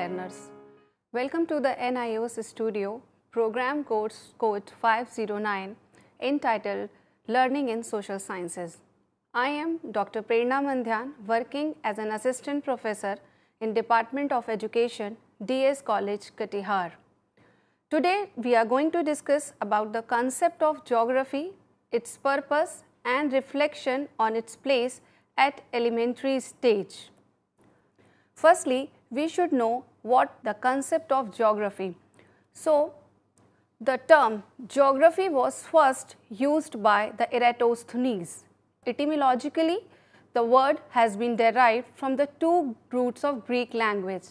learners. Welcome to the NIOS Studio program course code 509 entitled Learning in Social Sciences. I am Dr. Prerna Mandhyan working as an assistant professor in Department of Education, DS College, Katihar. Today we are going to discuss about the concept of geography, its purpose and reflection on its place at elementary stage. Firstly, we should know what the concept of geography. So, the term geography was first used by the Eratosthenes. Etymologically, the word has been derived from the two roots of Greek language.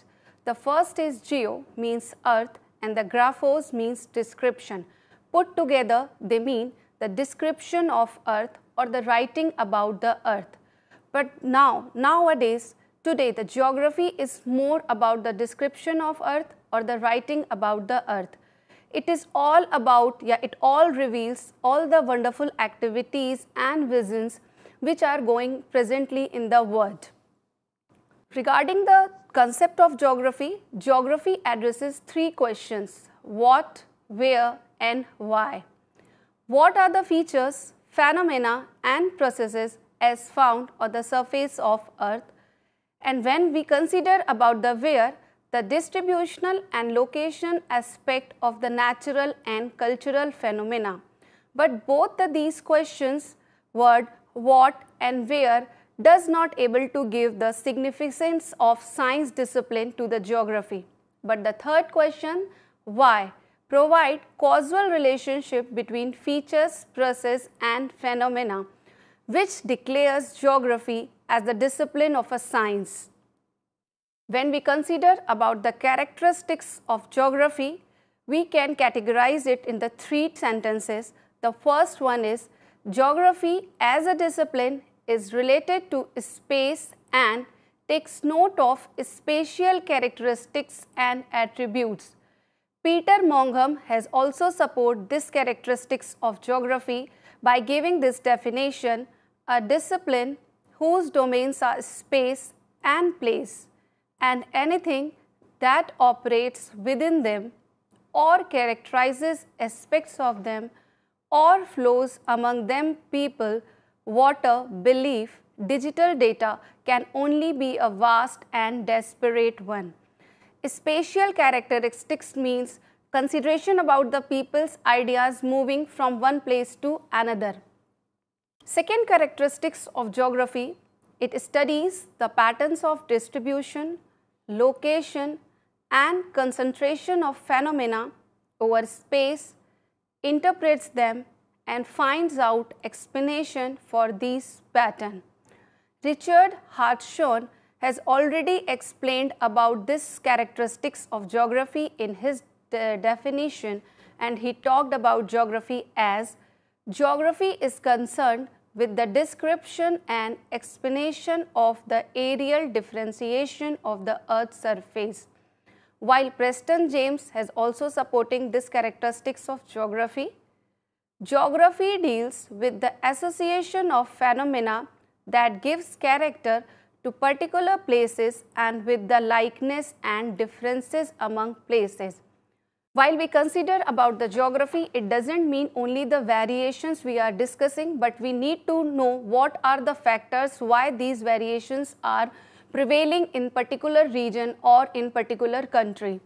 The first is geo means earth and the graphos means description. Put together, they mean the description of earth or the writing about the earth. But now, nowadays, Today, the geography is more about the description of earth or the writing about the earth. It is all about, yeah, it all reveals all the wonderful activities and visions which are going presently in the world. Regarding the concept of geography, geography addresses three questions what, where, and why. What are the features, phenomena, and processes as found on the surface of Earth? And when we consider about the where, the distributional and location aspect of the natural and cultural phenomena. But both the, these questions, word, what and where, does not able to give the significance of science discipline to the geography. But the third question, why, provide causal relationship between features, process and phenomena which declares geography as the discipline of a science. When we consider about the characteristics of geography, we can categorize it in the three sentences. The first one is, geography as a discipline is related to space and takes note of spatial characteristics and attributes. Peter Mongham has also supported this characteristics of geography by giving this definition a discipline whose domains are space and place and anything that operates within them or characterizes aspects of them or flows among them people, water, belief, digital data can only be a vast and desperate one. Spatial characteristics means consideration about the people's ideas moving from one place to another. Second characteristics of geography, it studies the patterns of distribution, location and concentration of phenomena over space, interprets them and finds out explanation for these patterns. Richard Hartshorne has already explained about this characteristics of geography in his de definition and he talked about geography as geography is concerned with the description and explanation of the aerial differentiation of the Earth's surface. While Preston James has also supporting this characteristics of geography, geography deals with the association of phenomena that gives character to particular places and with the likeness and differences among places. While we consider about the geography, it doesn't mean only the variations we are discussing, but we need to know what are the factors why these variations are prevailing in particular region or in particular country.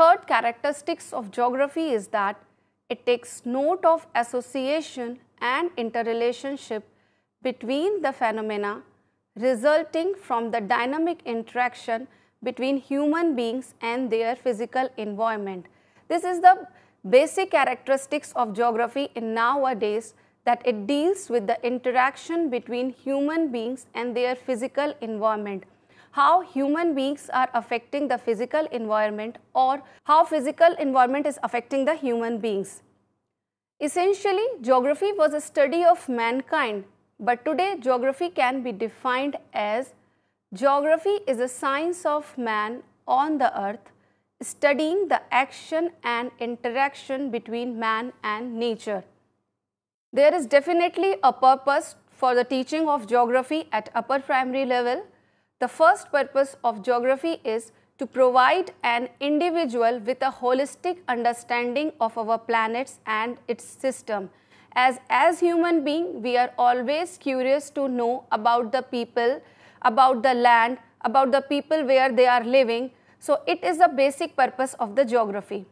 Third characteristics of geography is that it takes note of association and interrelationship between the phenomena resulting from the dynamic interaction between human beings and their physical environment. This is the basic characteristics of geography in nowadays that it deals with the interaction between human beings and their physical environment. How human beings are affecting the physical environment or how physical environment is affecting the human beings. Essentially, geography was a study of mankind, but today geography can be defined as Geography is a science of man on the earth studying the action and interaction between man and nature. There is definitely a purpose for the teaching of geography at upper primary level. The first purpose of geography is to provide an individual with a holistic understanding of our planets and its system. As, as human being, we are always curious to know about the people, about the land, about the people where they are living. So it is the basic purpose of the geography.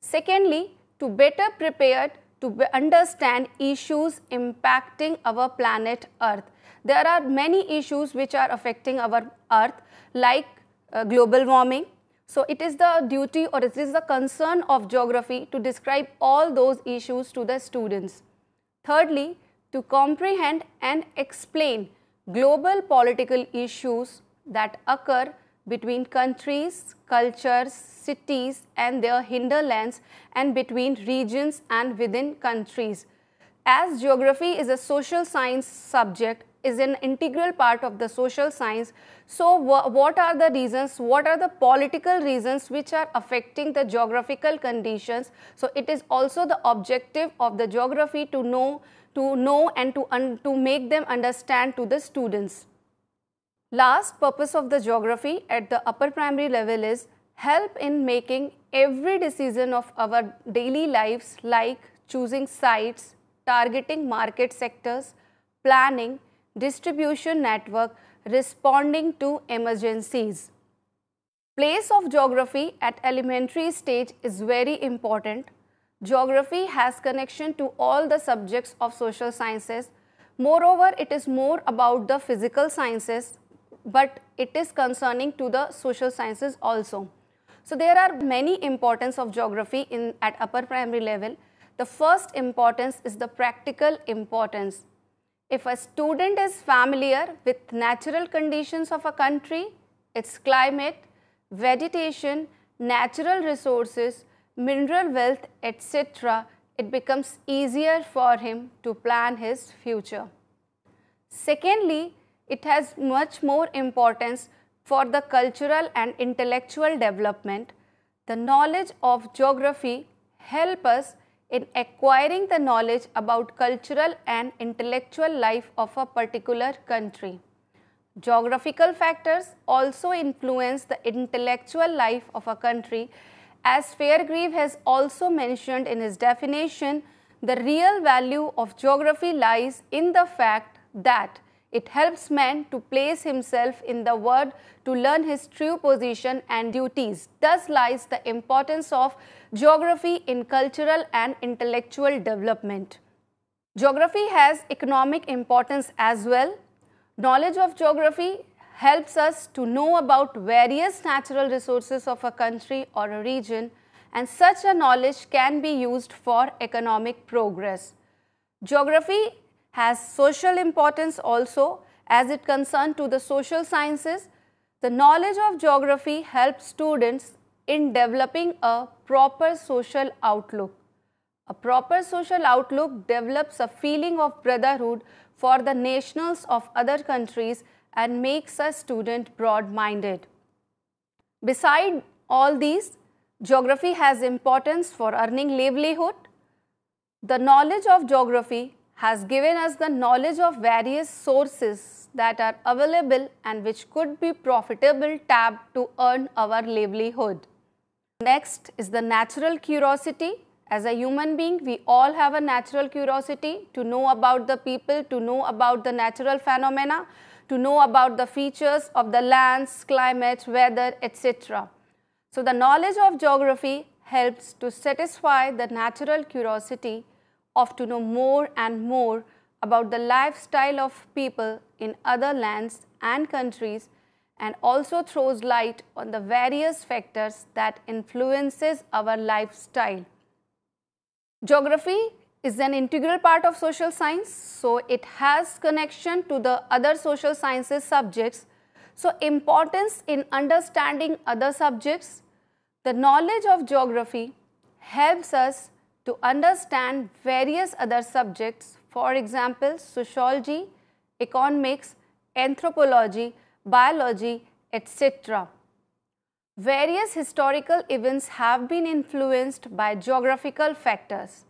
Secondly, to better prepare to understand issues impacting our planet Earth. There are many issues which are affecting our Earth like uh, global warming. So it is the duty or it is the concern of geography to describe all those issues to the students. Thirdly, to comprehend and explain global political issues that occur between countries, cultures, cities and their hinterlands and between regions and within countries. As geography is a social science subject, is an integral part of the social science. So what are the reasons, what are the political reasons which are affecting the geographical conditions? So it is also the objective of the geography to know to know and to, to make them understand to the students. Last purpose of the geography at the upper primary level is help in making every decision of our daily lives like choosing sites, targeting market sectors, planning, distribution network, responding to emergencies. Place of geography at elementary stage is very important Geography has connection to all the subjects of social sciences. Moreover, it is more about the physical sciences, but it is concerning to the social sciences also. So there are many importance of geography in at upper primary level. The first importance is the practical importance. If a student is familiar with natural conditions of a country, its climate, vegetation, natural resources, mineral wealth, etc., it becomes easier for him to plan his future. Secondly, it has much more importance for the cultural and intellectual development. The knowledge of geography help us in acquiring the knowledge about cultural and intellectual life of a particular country. Geographical factors also influence the intellectual life of a country as Fairgrieve has also mentioned in his definition, the real value of geography lies in the fact that it helps man to place himself in the world to learn his true position and duties. Thus lies the importance of geography in cultural and intellectual development. Geography has economic importance as well. Knowledge of geography helps us to know about various natural resources of a country or a region and such a knowledge can be used for economic progress. Geography has social importance also as it concerns to the social sciences. The knowledge of geography helps students in developing a proper social outlook. A proper social outlook develops a feeling of brotherhood for the nationals of other countries and makes a student broad-minded. Beside all these, geography has importance for earning livelihood. The knowledge of geography has given us the knowledge of various sources that are available and which could be profitable tab to earn our livelihood. Next is the natural curiosity. As a human being, we all have a natural curiosity to know about the people, to know about the natural phenomena to know about the features of the lands, climate, weather, etc. So the knowledge of geography helps to satisfy the natural curiosity of to know more and more about the lifestyle of people in other lands and countries and also throws light on the various factors that influences our lifestyle. Geography is an integral part of social science. So, it has connection to the other social sciences subjects. So, importance in understanding other subjects. The knowledge of geography helps us to understand various other subjects. For example, sociology, economics, anthropology, biology, etc. Various historical events have been influenced by geographical factors.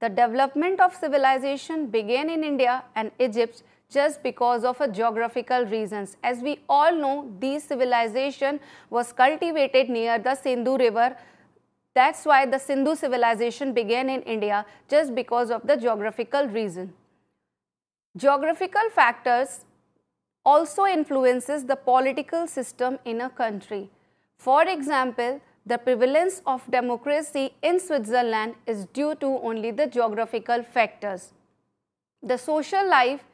The development of civilization began in India and Egypt just because of geographical reasons. As we all know, these civilization was cultivated near the Sindhu river. That's why the Sindhu civilization began in India just because of the geographical reason. Geographical factors also influences the political system in a country. For example, the prevalence of democracy in Switzerland is due to only the geographical factors. The social life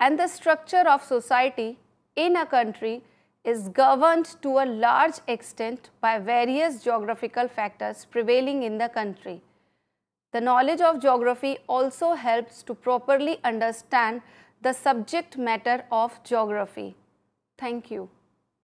and the structure of society in a country is governed to a large extent by various geographical factors prevailing in the country. The knowledge of geography also helps to properly understand the subject matter of geography. Thank you.